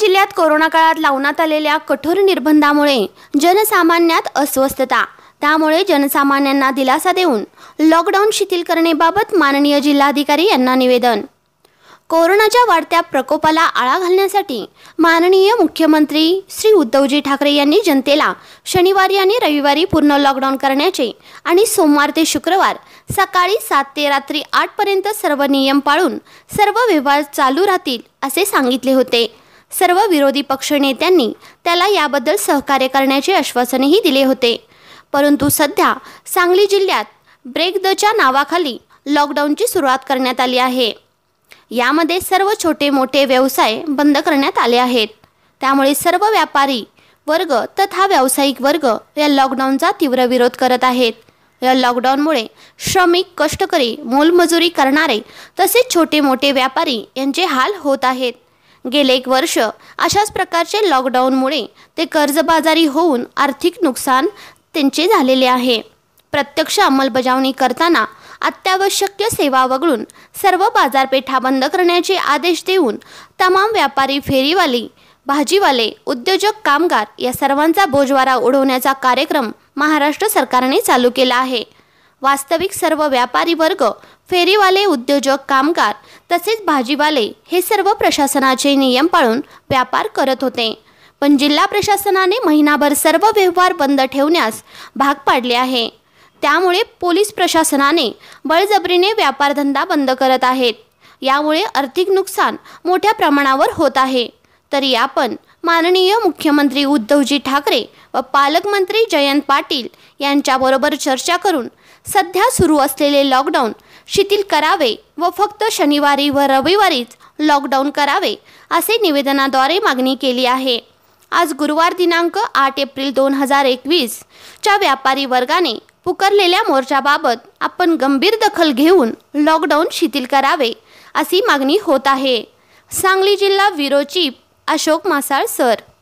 जिल्ह्यात कोरोना काळात लावण्यात आलेल्या कठोर निर्बंधामुळे जनसामान्यात अस्वस्थता त्यामुळे जनसामान्यांना दिलासा देऊन लॉकडाऊन शिथिल करण्याबाबत माननीय जिल्हाधिकारी यांना निवेदन कोरोनाच्या वाढत्या प्रकोपाला आळा घालण्यासाठी माननीय मुख्यमंत्री श्री उद्धवजी ठाकरे यांनी जनतेला शनिवारी आणि रविवारी पूर्ण लॉकडाऊन करण्याचे आणि सोमवार ते शुक्रवार सकाळी सात ते रात्री आठपर्यंत सर्व नियम पाळून सर्व व्यवहार चालू राहतील असे सांगितले होते सर्व विरोधी पक्षनेत्यांनी त्याला याबद्दल सहकार्य करण्याचे आश्वासनही दिले होते परंतु सध्या सांगली जिल्ह्यात ब्रेक दच्या नावाखाली लॉकडाऊनची सुरुवात करण्यात आली आहे यामध्ये सर्व छोटे मोठे व्यवसाय बंद करण्यात आले आहेत त्यामुळे सर्व व्यापारी वर्ग तथा व्यावसायिक वर्ग या लॉकडाऊनचा तीव्र विरोध करत आहेत या लॉकडाऊनमुळे श्रमिक कष्टकरी मोलमजुरी करणारे तसेच छोटे मोठे व्यापारी यांचे हाल होत आहेत गेले एक वर्ष अशाच प्रकारचे लॉकडाऊनमुळे ते कर्जबाजारी होऊन आर्थिक नुकसान त्यांचे झालेले आहे प्रत्यक्ष अंमलबजावणी करताना अत्यावश्यक सेवा वगळून सर्व बाजारपेठा बंद करण्याचे आदेश देऊन तमाम व्यापारी फेरीवाली भाजीवाले उद्योजक कामगार या सर्वांचा बोजवारा उडवण्याचा कार्यक्रम महाराष्ट्र सरकारने चालू केला आहे वास्तविक सर्व व्यापारी वर्ग फेरीवाले उद्योजक कामगार तसेच भाजीवाले हे सर्व प्रशासनाचे नियम पाळून व्यापार करत होते पण जिल्हा प्रशासनाने महिनाभर सर्व व्यवहार बंद ठेवण्यास भाग पाडले आहे त्यामुळे पोलीस प्रशासनाने बळजबरीने व्यापारधंदा बंद करत आहेत यामुळे आर्थिक नुकसान मोठ्या प्रमाणावर होत आहे तरी आपण माननीय मुख्यमंत्री उद्धवजी ठाकरे व पालकमंत्री जयंत पाटील यांच्याबरोबर चर्चा करून सध्या सुरू असलेले लॉकडाऊन शिथिल करावे व फक्त शनिवारी व रविवारीच लॉकडाऊन करावे असे निवेदनाद्वारे मागणी केली आहे आज गुरुवार दिनांक आठ एप्रिल दोन हजार एकवीसच्या व्यापारी वर्गाने पुकारलेल्या मोर्चाबाबत आपण गंभीर दखल घेऊन लॉकडाऊन शिथिल करावे अशी मागणी होत आहे सांगली जिल्हा विरोचीप अशोक मासाळ सर